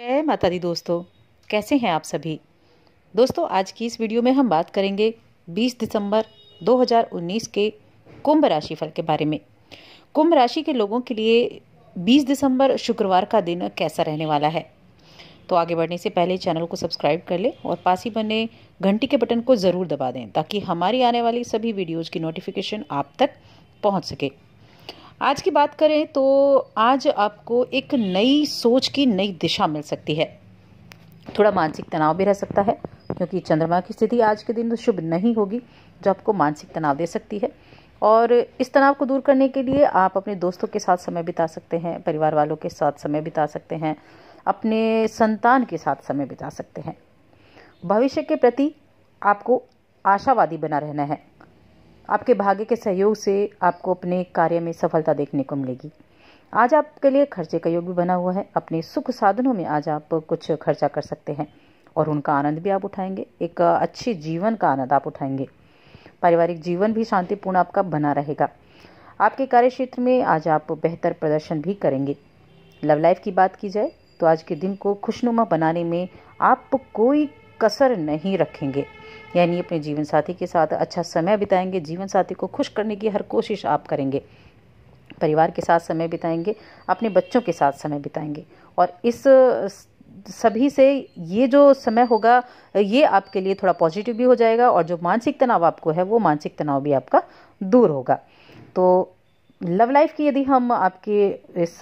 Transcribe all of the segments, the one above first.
जय माता दी दोस्तों कैसे हैं आप सभी दोस्तों आज की इस वीडियो में हम बात करेंगे 20 दिसंबर 2019 के कुंभ राशि फल के बारे में कुंभ राशि के लोगों के लिए 20 दिसंबर शुक्रवार का दिन कैसा रहने वाला है तो आगे बढ़ने से पहले चैनल को सब्सक्राइब कर लें और पास ही बने घंटी के बटन को ज़रूर दबा दें ताकि हमारी आने वाली सभी वीडियोज़ की नोटिफिकेशन आप तक पहुँच सके आज की बात करें तो आज आपको एक नई सोच की नई दिशा मिल सकती है थोड़ा मानसिक तनाव भी रह सकता है क्योंकि चंद्रमा की स्थिति आज के दिन तो शुभ नहीं होगी जो आपको मानसिक तनाव दे सकती है और इस तनाव को दूर करने के लिए आप अपने दोस्तों के साथ समय बिता सकते हैं परिवार वालों के साथ समय बिता सकते हैं अपने संतान के साथ समय बिता सकते हैं भविष्य के प्रति आपको आशावादी बना रहना है आपके भाग्य के सहयोग से आपको अपने कार्य में सफलता देखने को मिलेगी आज आपके लिए खर्चे का योग भी बना हुआ है अपने सुख साधनों में आज आप कुछ खर्चा कर सकते हैं और उनका आनंद भी आप उठाएंगे एक अच्छे जीवन का आनंद आप उठाएंगे पारिवारिक जीवन भी शांतिपूर्ण आपका बना रहेगा आपके कार्य क्षेत्र में आज आप बेहतर प्रदर्शन भी करेंगे लव लाइफ की बात की जाए तो आज के दिन को खुशनुमा बनाने में आप कोई कसर नहीं रखेंगे यानी अपने जीवन साथी के साथ अच्छा समय बिताएंगे जीवन साथी को खुश करने की हर कोशिश आप करेंगे परिवार के साथ समय बिताएंगे अपने बच्चों के साथ समय बिताएंगे और इस सभी से ये जो समय होगा ये आपके लिए थोड़ा पॉजिटिव भी हो जाएगा और जो मानसिक तनाव आपको है वो मानसिक तनाव भी आपका दूर होगा तो लव लाइफ की यदि हम आपके इस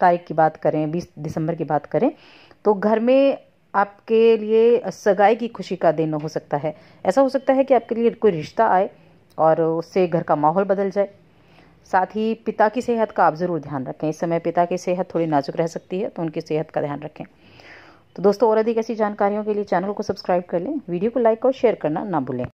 तारीख की बात करें बीस दिसंबर की बात करें तो घर में आपके लिए सगाई की खुशी का दिन हो सकता है ऐसा हो सकता है कि आपके लिए कोई रिश्ता आए और उससे घर का माहौल बदल जाए साथ ही पिता की सेहत का आप ज़रूर ध्यान रखें इस समय पिता की सेहत थोड़ी नाजुक रह सकती है तो उनकी सेहत का ध्यान रखें तो दोस्तों और अधिक ऐसी जानकारियों के लिए चैनल को सब्सक्राइब कर लें वीडियो को लाइक और शेयर करना ना भूलें